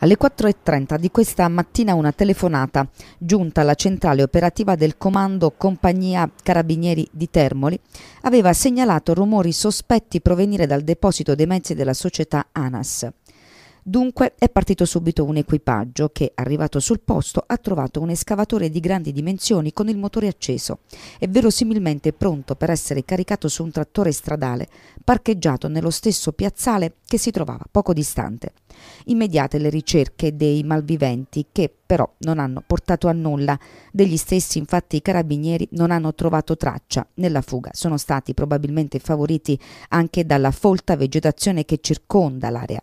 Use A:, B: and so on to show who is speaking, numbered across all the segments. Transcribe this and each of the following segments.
A: Alle 4.30 di questa mattina una telefonata giunta alla centrale operativa del comando Compagnia Carabinieri di Termoli aveva segnalato rumori sospetti provenire dal deposito dei mezzi della società ANAS. Dunque è partito subito un equipaggio che, arrivato sul posto, ha trovato un escavatore di grandi dimensioni con il motore acceso e verosimilmente pronto per essere caricato su un trattore stradale parcheggiato nello stesso piazzale che si trovava poco distante. Immediate le ricerche dei malviventi che però non hanno portato a nulla. Degli stessi infatti i carabinieri non hanno trovato traccia nella fuga. Sono stati probabilmente favoriti anche dalla folta vegetazione che circonda l'area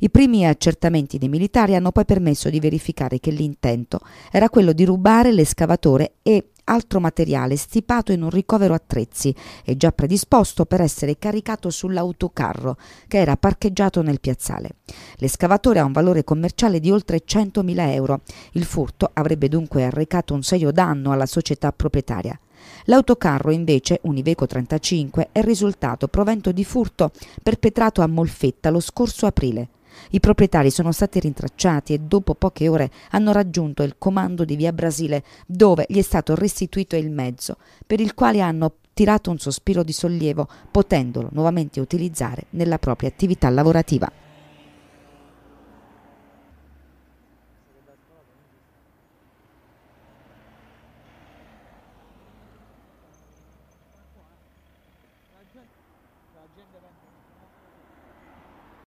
A: i primi accertamenti dei militari hanno poi permesso di verificare che l'intento era quello di rubare l'escavatore e altro materiale stipato in un ricovero attrezzi e già predisposto per essere caricato sull'autocarro che era parcheggiato nel piazzale. L'escavatore ha un valore commerciale di oltre 100.000 euro. Il furto avrebbe dunque arrecato un serio danno alla società proprietaria. L'autocarro invece, Univeco 35, è risultato provento di furto perpetrato a Molfetta lo scorso aprile. I proprietari sono stati rintracciati e dopo poche ore hanno raggiunto il comando di Via Brasile dove gli è stato restituito il mezzo per il quale hanno tirato un sospiro di sollievo potendolo nuovamente utilizzare nella propria attività lavorativa. agenda 2020.